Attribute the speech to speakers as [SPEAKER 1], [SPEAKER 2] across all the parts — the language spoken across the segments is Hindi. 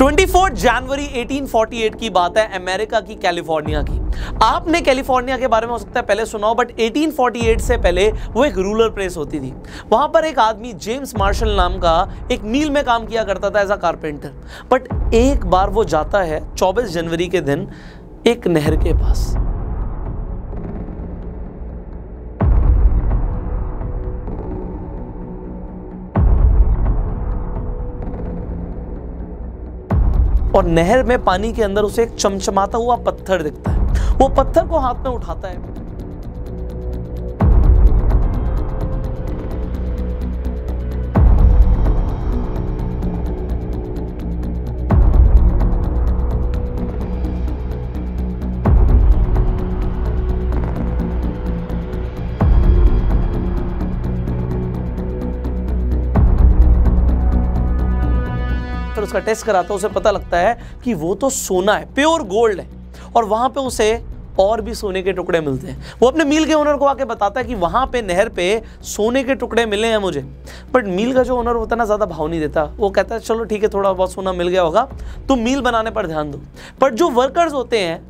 [SPEAKER 1] 24 जनवरी 1848 की बात है अमेरिका की कैलिफोर्निया की आपने कैलिफोर्निया के बारे में हो सकता है पहले सुनाओ बट 1848 से पहले वो एक रूरल प्लेस होती थी वहाँ पर एक आदमी जेम्स मार्शल नाम का एक मील में काम किया करता था एज अ कारपेंटर बट एक बार वो जाता है 24 जनवरी के दिन एक नहर के पास और नहर में पानी के अंदर उसे एक चमचमाता हुआ पत्थर दिखता है वो पत्थर को हाथ में उठाता है उसका टेस्ट कराता है उसे पता लगता है कि वो तो सोना है प्योर गोल्ड है और वहाँ पे उसे और भी सोने के टुकड़े मिलते हैं वो अपने मील के ओनर को आके बताता है कि वहाँ पे नहर पे सोने के टुकड़े मिले हैं मुझे बट मील का जो ओनर होता है ना ज़्यादा भाव नहीं देता वो कहता है चलो ठीक है थोड़ा बहुत सोना मिल गया होगा तो मील बनाने पर ध्यान दो बट जो वर्कर्स होते हैं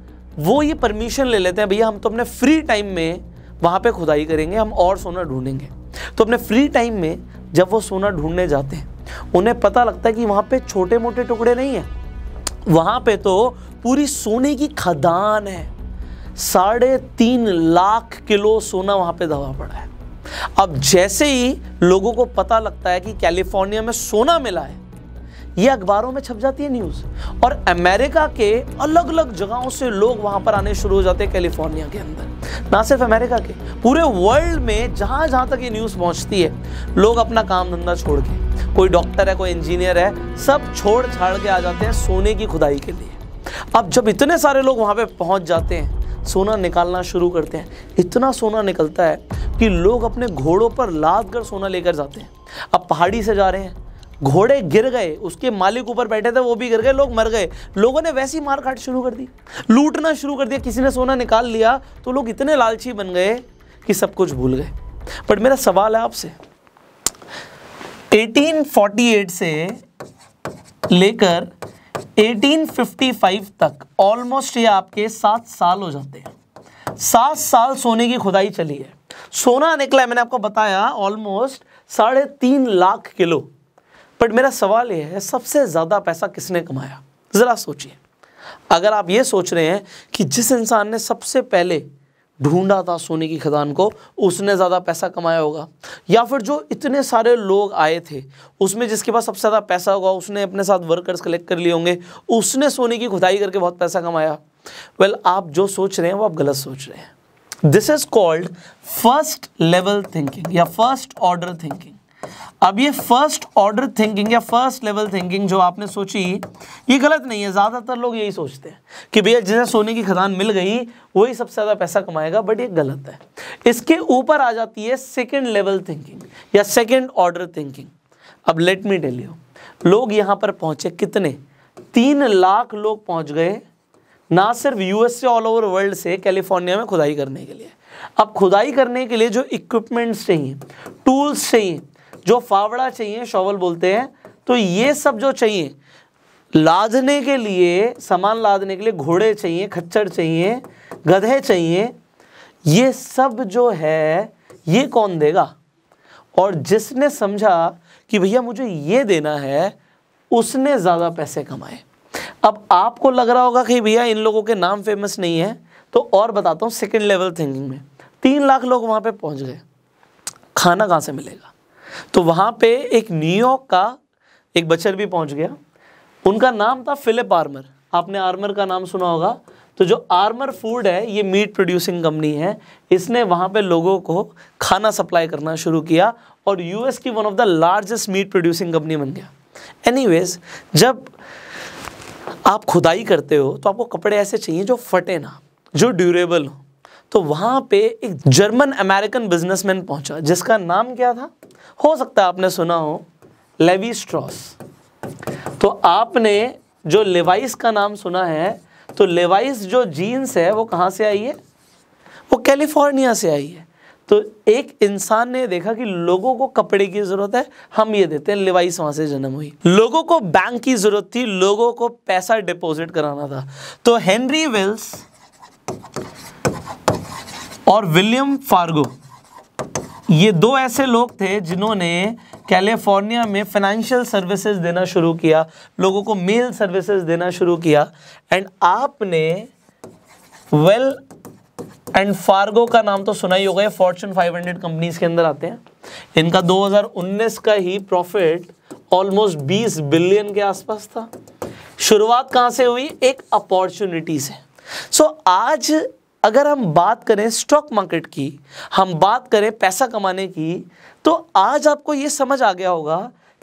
[SPEAKER 1] वो ये परमिशन ले लेते हैं भैया हम तो अपने फ्री टाइम में वहाँ पर खुदाई करेंगे हम और सोना ढूंढेंगे तो अपने फ्री टाइम में जब वो सोना ढूंढने जाते हैं उन्हें पता लगता है कि वहाँ पे छोटे मोटे टुकड़े नहीं हैं वहाँ पे तो पूरी सोने की खदान है साढ़े तीन लाख किलो सोना वहाँ पे दबा पड़ा है अब जैसे ही लोगों को पता लगता है कि कैलिफोर्निया में सोना मिला है ये अखबारों में छप जाती है न्यूज़ और अमेरिका के अलग अलग जगहों से लोग वहाँ पर आने शुरू हो जाते हैं कैलिफोर्निया के अंदर ना सिर्फ अमेरिका के पूरे वर्ल्ड में जहाँ जहाँ तक ये न्यूज़ पहुँचती है लोग अपना काम धंधा छोड़ के कोई डॉक्टर है कोई इंजीनियर है सब छोड़ छाड़ के आ जाते हैं सोने की खुदाई के लिए अब जब इतने सारे लोग वहाँ पर पहुँच जाते हैं सोना निकालना शुरू करते हैं इतना सोना निकलता है कि लोग अपने घोड़ों पर लाद कर सोना लेकर जाते हैं अब पहाड़ी से जा रहे हैं घोड़े गिर गए उसके मालिक ऊपर बैठे थे वो भी गिर गए लोग मर गए लोगों ने वैसी मारकाट शुरू कर दी लूटना शुरू कर दिया किसी ने सोना निकाल लिया तो लोग इतने लालची बन गए कि सब कुछ भूल गए बट मेरा सवाल है आपसे 1848 से लेकर 1855 तक ऑलमोस्ट ये आपके सात साल हो जाते हैं सात साल सोने की खुदाई चली है सोना निकला है मैंने आपको बताया ऑलमोस्ट साढ़े तीन लाख किलो बट मेरा सवाल ये है सबसे ज़्यादा पैसा किसने कमाया ज़रा सोचिए अगर आप ये सोच रहे हैं कि जिस इंसान ने सबसे पहले ढूंढा था सोने की खदान को उसने ज़्यादा पैसा कमाया होगा या फिर जो इतने सारे लोग आए थे उसमें जिसके पास सबसे ज़्यादा पैसा होगा उसने अपने साथ वर्कर्स कलेक्ट कर लिए होंगे उसने सोने की खुदाई करके बहुत पैसा कमाया वेल well, आप जो सोच रहे हैं वो आप गलत सोच रहे हैं this is called first level thinking या फर्स्ट ऑर्डर थिंकिंग अब ये फर्स्ट ऑर्डर थिंकिंग या फर्स्ट लेवल थिंकिंग जो आपने सोची ये गलत नहीं है ज़्यादातर लोग यही सोचते हैं कि भैया जिसे सोने की खदान मिल गई वही सबसे ज़्यादा पैसा कमाएगा बट ये गलत है इसके ऊपर आ जाती है सेकेंड लेवल थिंकिंग या सेकेंड ऑर्डर थिंकिंग अब लेट मी टेल यू लोग यहां पर पहुंचे कितने तीन लाख लोग पहुंच गए ना सिर्फ यूएस से ऑल ओवर वर्ल्ड से कैलिफोर्निया में खुदाई करने के लिए अब खुदाई करने के लिए जो इक्विपमेंट्स चाहिए टूल्स चाहिए जो फावड़ा चाहिए शॉवल बोलते हैं तो ये सब जो चाहिए लादने के लिए सामान लादने के लिए घोड़े चाहिए खच्चर चाहिए गधे चाहिए ये सब जो है ये कौन देगा और जिसने समझा कि भैया मुझे ये देना है उसने ज़्यादा पैसे कमाए अब आपको लग रहा होगा कि भैया इन लोगों के नाम फेमस नहीं है तो और बताता हूँ सेकेंड लेवल थिंकिंग में तीन लाख लोग वहाँ पे पहुँच गए खाना कहाँ से मिलेगा तो वहाँ पे एक न्यूयॉर्क का एक बच्चर भी पहुँच गया उनका नाम था फिलिप आर्मर आपने आर्मर का नाम सुना होगा तो जो आर्मर फूड है ये मीट प्रोड्यूसिंग कंपनी है इसने वहाँ पे लोगों को खाना सप्लाई करना शुरू किया और यूएस की one of the largest meat producing company बन गया एनीवेज जब आप खुदाई करते हो तो आपको कपड़े ऐसे चाहिए जो फटे ना जो ड्यूरेबल हो तो वहां पे एक जर्मन अमेरिकन बिजनेसमैन पहुंचा जिसका नाम क्या था हो सकता है आपने सुना हो लेवी स्ट्रॉस तो आपने जो लेवाइस का नाम सुना है तो लेवाइस जो जीन्स है वो कहाँ से आई है वो कैलिफोर्निया से आई है तो एक इंसान ने देखा कि लोगों को कपड़े की ज़रूरत है हम ये देते हैं लिवाइस वहां से जन्म हुई लोगों को बैंक की ज़रूरत थी लोगों को पैसा डिपॉजिट कराना था तो हेनरी विल्स और विलियम फार्गो ये दो ऐसे लोग थे जिन्होंने कैलिफोर्निया में फाइनेंशियल सर्विसेज देना शुरू किया लोगों को मेल सर्विसेज देना शुरू किया एंड आपने वेल एंड फार्गो का नाम तो सुना ही होगा फॉर्चून 500 कंपनीज के अंदर आते हैं इनका 2019 का ही प्रॉफिट ऑलमोस्ट 20 बिलियन के आसपास था शुरुआत कहाँ से हुई एक अपॉर्चुनिटी से सो so, आज अगर हम बात करें स्टॉक मार्केट की हम बात करें पैसा कमाने की तो आज आपको ये समझ आ गया होगा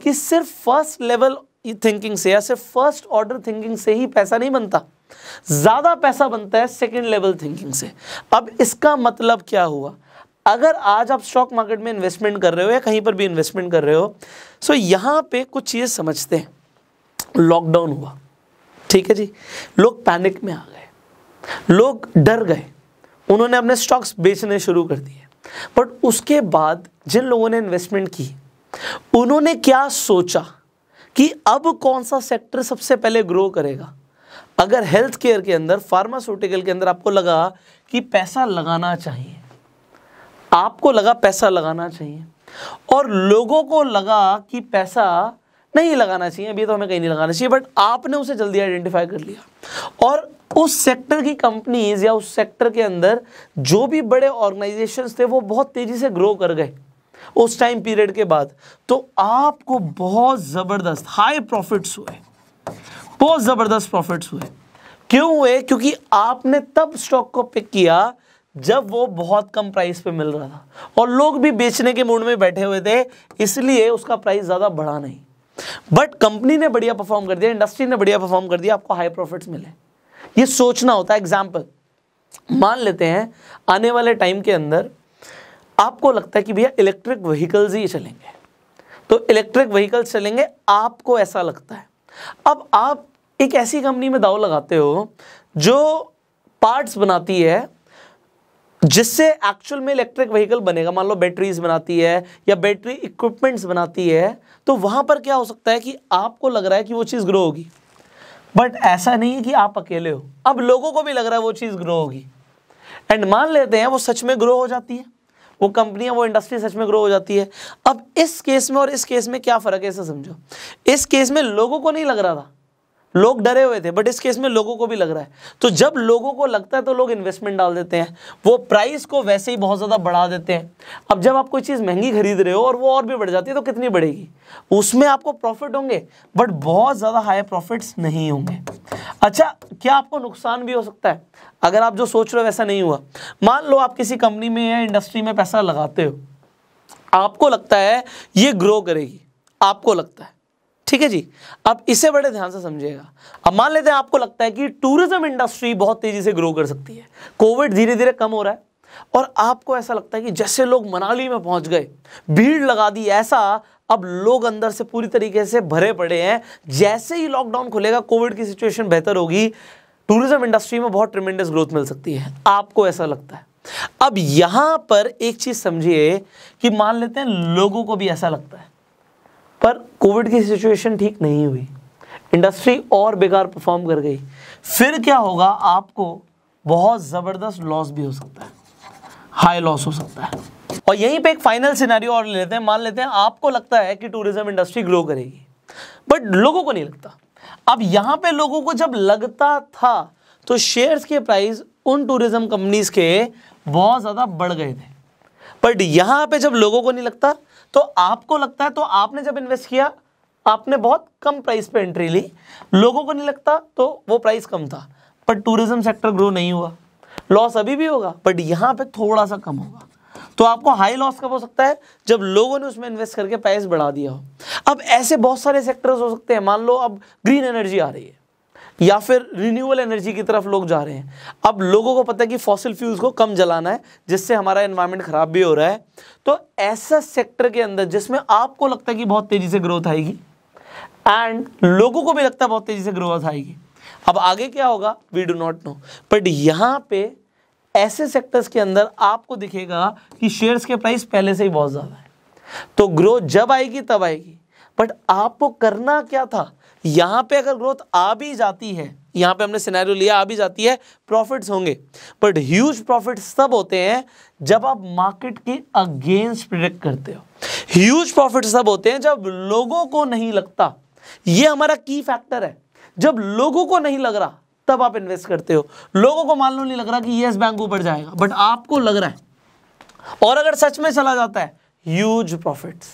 [SPEAKER 1] कि सिर्फ फर्स्ट लेवल थिंकिंग से या सिर्फ फर्स्ट ऑर्डर थिंकिंग से ही पैसा नहीं बनता ज़्यादा पैसा बनता है सेकेंड लेवल थिंकिंग से अब इसका मतलब क्या हुआ अगर आज आप स्टॉक मार्केट में इन्वेस्टमेंट कर रहे हो या कहीं पर भी इन्वेस्टमेंट कर रहे हो सो यहाँ पे कुछ चीज़ समझते हैं लॉकडाउन हुआ ठीक है जी लोग पैनिक में आ गए लोग डर गए उन्होंने अपने स्टॉक्स बेचने शुरू कर दिए बट उसके बाद जिन लोगों ने इन्वेस्टमेंट की उन्होंने क्या सोचा कि अब कौन सा सेक्टर सबसे पहले ग्रो करेगा अगर हेल्थ केयर के अंदर फार्मास्यूटिकल के अंदर आपको लगा कि पैसा लगाना चाहिए आपको लगा पैसा लगाना चाहिए और लोगों को लगा कि पैसा नहीं लगाना चाहिए अभी तो हमें कहीं नहीं लगाना चाहिए बट आपने उसे जल्दी आइडेंटिफाई कर लिया और उस सेक्टर की कंपनीज या उस सेक्टर के अंदर जो भी बड़े ऑर्गेनाइजेशंस थे वो बहुत तेज़ी से ग्रो कर गए उस टाइम पीरियड के बाद तो आपको बहुत ज़बरदस्त हाई प्रॉफिट्स हुए बहुत ज़बरदस्त प्रॉफिट्स हुए क्यों हुए क्योंकि आपने तब स्टॉक को पिक किया जब वो बहुत कम प्राइस पे मिल रहा था और लोग भी बेचने के मूड में बैठे हुए थे इसलिए उसका प्राइस ज़्यादा बढ़ा नहीं बट कंपनी ने बढ़िया परफॉर्म कर दिया इंडस्ट्री ने बढ़िया परफॉर्म कर दिया आपको हाई प्रॉफिट्स मिले ये सोचना होता है एग्जाम्पल मान लेते हैं आने वाले टाइम के अंदर आपको लगता है कि भैया इलेक्ट्रिक व्हीकल्स ही चलेंगे तो इलेक्ट्रिक व्हीकल्स चलेंगे आपको ऐसा लगता है अब आप एक ऐसी कंपनी में दाव लगाते हो जो पार्ट्स बनाती है जिससे एक्चुअल में इलेक्ट्रिक व्हीकल बनेगा मान लो बैटरीज बनाती है या बैटरी इक्विपमेंट्स बनाती है तो वहां पर क्या हो सकता है कि आपको लग रहा है कि वो चीज़ ग्रो होगी बट ऐसा नहीं है कि आप अकेले हो अब लोगों को भी लग रहा है वो चीज़ ग्रो होगी एंड मान लेते हैं वो सच में ग्रो हो जाती है वो कंपनियां वो इंडस्ट्री सच में ग्रो हो जाती है अब इस केस में और इस केस में क्या फ़र्क है इसे समझो इस केस में लोगों को नहीं लग रहा था लोग डरे हुए थे बट इस केस में लोगों को भी लग रहा है तो जब लोगों को लगता है तो लोग इन्वेस्टमेंट डाल देते हैं वो प्राइस को वैसे ही बहुत ज़्यादा बढ़ा देते हैं अब जब आप कोई चीज़ महंगी खरीद रहे हो और वो और भी बढ़ जाती है तो कितनी बढ़ेगी उसमें आपको प्रॉफिट होंगे बट बहुत ज़्यादा हाई प्रॉफिट्स नहीं होंगे अच्छा क्या आपको नुकसान भी हो सकता है अगर आप जो सोच रहे हो वैसा नहीं हुआ मान लो आप किसी कंपनी में या इंडस्ट्री में पैसा लगाते हो आपको लगता है ये ग्रो करेगी आपको लगता है ठीक है जी अब इसे बड़े ध्यान से समझिएगा अब मान लेते हैं आपको लगता है कि टूरिज्म इंडस्ट्री बहुत तेजी से ग्रो कर सकती है कोविड धीरे धीरे कम हो रहा है और आपको ऐसा लगता है कि जैसे लोग मनाली में पहुंच गए भीड़ लगा दी ऐसा अब लोग अंदर से पूरी तरीके से भरे पड़े हैं जैसे ही लॉकडाउन खुलेगा कोविड की सिचुएशन बेहतर होगी टूरिज्म इंडस्ट्री में बहुत ट्रिमेंडस ग्रोथ मिल सकती है आपको ऐसा लगता है अब यहां पर एक चीज समझिए कि मान लेते हैं लोगों को भी ऐसा लगता है पर कोविड की सिचुएशन ठीक नहीं हुई इंडस्ट्री और बेकार परफॉर्म कर गई फिर क्या होगा आपको बहुत ज़बरदस्त लॉस भी हो सकता है हाई लॉस हो सकता है और यहीं पे एक फाइनल सिनेरियो और ले लेते हैं मान लेते हैं आपको लगता है कि टूरिज्म इंडस्ट्री ग्रो करेगी बट लोगों को नहीं लगता अब यहाँ पे लोगों को जब लगता था तो शेयर्स के प्राइस उन टूरिज्म कंपनीज के बहुत ज़्यादा बढ़ गए थे बट यहाँ पे जब लोगों को नहीं लगता तो आपको लगता है तो आपने जब इन्वेस्ट किया आपने बहुत कम प्राइस पे एंट्री ली लोगों को नहीं लगता तो वो प्राइस कम था पर टूरिज्म सेक्टर ग्रो नहीं हुआ लॉस अभी भी होगा बट यहाँ पे थोड़ा सा कम होगा तो आपको हाई लॉस कब हो सकता है जब लोगों ने उसमें इन्वेस्ट करके प्राइस बढ़ा दिया हो अब ऐसे बहुत सारे सेक्टर्स हो सकते हैं मान लो अब ग्रीन एनर्जी आ रही है या फिर रिन्यूएबल एनर्जी की तरफ लोग जा रहे हैं अब लोगों को पता है कि फॉसिल फ्यूल्स को कम जलाना है जिससे हमारा एनवायरमेंट ख़राब भी हो रहा है तो ऐसा सेक्टर के अंदर जिसमें आपको लगता है कि बहुत तेज़ी से ग्रोथ आएगी एंड लोगों को भी लगता है बहुत तेज़ी से ग्रोथ आएगी अब आगे क्या होगा we do not know but यहाँ पे ऐसे सेक्टर्स के अंदर आपको दिखेगा कि शेयर्स के प्राइस पहले से ही बहुत ज़्यादा है तो ग्रोथ जब आएगी तब आएगी बट आपको करना क्या था यहाँ पे अगर ग्रोथ आ भी जाती है यहाँ पे हमने सिनेरियो लिया आ भी जाती है प्रॉफिट्स होंगे बट ह्यूज प्रॉफिट्स तब होते हैं जब आप मार्केट के अगेंस्ट प्रिडिक्ट करते हो ह्यूज प्रॉफिट्स तब होते हैं जब लोगों को नहीं लगता ये हमारा की फैक्टर है जब लोगों को नहीं लग रहा तब आप इन्वेस्ट करते हो लोगों को मान लो नहीं लग रहा कि येस बैंक ऊपर जाएगा बट आपको लग रहा है और अगर सच में चला जाता है huge profits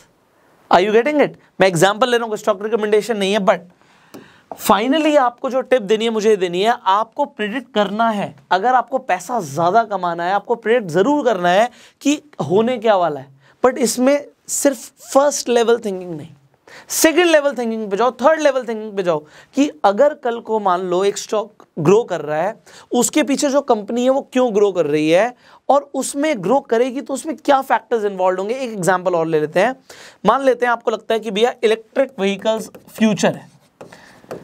[SPEAKER 1] I you getting it मैं एग्जाम्पल ले रहा हूँ स्टॉक रिकमेंडेशन नहीं है बट फाइनली आपको जो टिप देनी है मुझे देनी है आपको प्रिडिक्ट करना है अगर आपको पैसा ज़्यादा कमाना है आपको प्रिडिक्ट ज़रूर करना है कि होने क्या वाला है बट इसमें सिर्फ फर्स्ट लेवल थिंकिंग नहीं सेकेंड लेवल थिंकिंग पे जाओ थर्ड लेवल थिंकिंग पे जाओ कि अगर कल को मान लो एक स्टॉक ग्रो कर रहा है उसके पीछे जो कंपनी है वो क्यों ग्रो कर रही है और उसमें ग्रो करेगी तो उसमें क्या फैक्टर्स इन्वॉल्व होंगे एक एग्जांपल और ले लेते हैं मान लेते हैं आपको लगता है कि भैया इलेक्ट्रिक व्हीकल्स फ्यूचर है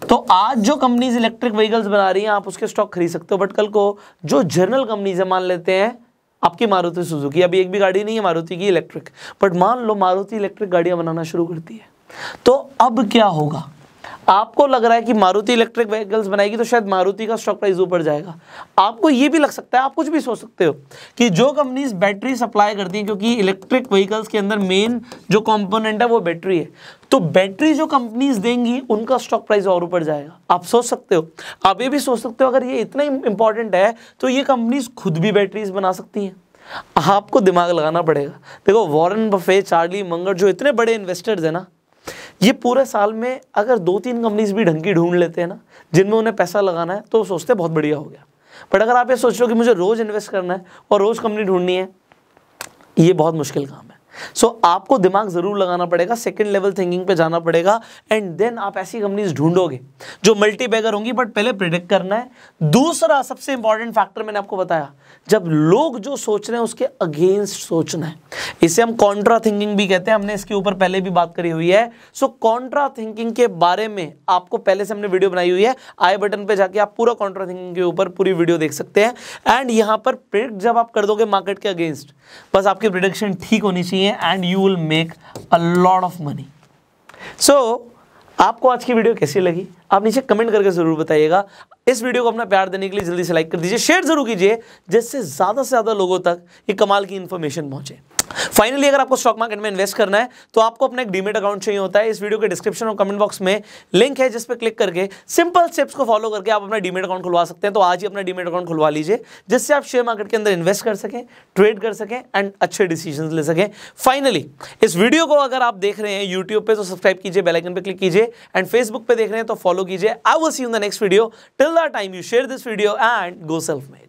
[SPEAKER 1] तो आज जो कंपनीज इलेक्ट्रिक व्हीकल्स बना रही है आप उसके स्टॉक खरीद सकते हो बट कल को जो जनरल कंपनीज है मान लेते हैं आपकी मारुति सुजुकी अभी एक भी गाड़ी नहीं है मारुति की इलेक्ट्रिक बट मान लो मारुति इलेक्ट्रिक गाड़ियां बनाना शुरू करती है तो अब क्या होगा आपको लग रहा है कि मारुति इलेक्ट्रिक व्हीकल्स बनाएगी तो शायद मारुति का स्टॉक प्राइस ऊपर जाएगा आपको यह भी लग सकता है आप कुछ भी सोच सकते हो कि जो कंपनीज बैटरी सप्लाई करती हैं क्योंकि इलेक्ट्रिक व्हीकल्स के अंदर मेन जो कंपोनेंट है वो बैटरी है तो बैटरी जो कंपनीज देंगी उनका स्टॉक प्राइस और ऊपर जाएगा आप सोच सकते हो आप ये भी सोच सकते हो अगर ये इतना इंपॉर्टेंट है तो ये कंपनीज खुद भी बैटरीज बना सकती हैं आपको दिमाग लगाना पड़ेगा देखो वॉरेन बफे चार्ली मंगर जो इतने बड़े इन्वेस्टर्स हैं ना ये पूरे साल में अगर दो तीन कंपनीज भी ढंग की ढूंढ लेते हैं ना जिनमें उन्हें पैसा लगाना है तो सोचते बहुत बढ़िया हो गया बट अगर आप ये सोच रहे हो कि मुझे रोज़ इन्वेस्ट करना है और रोज़ कंपनी ढूंढनी है ये बहुत मुश्किल काम सो so, आपको दिमाग ज़रूर लगाना पड़ेगा सेकंड लेवल थिंकिंग पे जाना पड़ेगा एंड देन आप ऐसी कंपनीज ढूंढोगे जो मल्टी बैगर होंगी बट पहले प्रिडिक्ट करना है दूसरा सबसे इंपॉर्टेंट फैक्टर मैंने आपको बताया जब लोग जो सोच रहे हैं उसके अगेंस्ट सोचना है इसे हम कॉन्ट्रा थिंकिंग भी कहते हैं हमने इसके ऊपर पहले भी बात करी हुई है सो कॉन्ट्रा थिंकिंग के बारे में आपको पहले से हमने वीडियो बनाई हुई है आई बटन पर जाके आप पूरा कॉन्ट्रा थिंकिंग के ऊपर पूरी वीडियो देख सकते हैं एंड यहां पर प्रिडिक्ट जब आप कर दोगे मार्केट के अगेंस्ट बस आपकी प्रोडक्शन ठीक होनी चाहिए and you will make a lot of money so आपको आज की वीडियो कैसी लगी आप नीचे कमेंट करके ज़रूर बताइएगा इस वीडियो को अपना प्यार देने के लिए जल्दी से लाइक कर दीजिए शेयर जरूर कीजिए जिससे ज़्यादा से ज़्यादा लोगों तक ये कमाल की इंफॉर्मेशन पहुंचे फाइनली अगर आपको स्टॉक मार्केट में इन्वेस्ट करना है तो आपको अपना एक डीमेट अकाउंट चाहिए होता है इस वीडियो के डिस्क्रिप्शन और कमेंट बॉक्स में लिंक है जिस पर क्लिक करके सिंपल स्टेप्स को फॉलो करके आप अपना डीमेट अकाउंट खुलवा सकते हैं तो आज ही अपना डीमेट अकाउंट खुलवा लीजिए जिससे आप शेयर मार्केट के अंदर इन्वेस्ट कर सकें ट्रेड कर सकें एंड अच्छे डिसीजन ले सकें फाइनली इस वीडियो को अगर आप देख रहे हैं यूट्यूब पर तो सब्सक्राइब कीजिए बेलाइकन पर क्लिक कीजिए एंड फेसबुक पर देख रहे हैं तो फॉलो कीजिए आई वो see in the next video till the time you share this video and go self made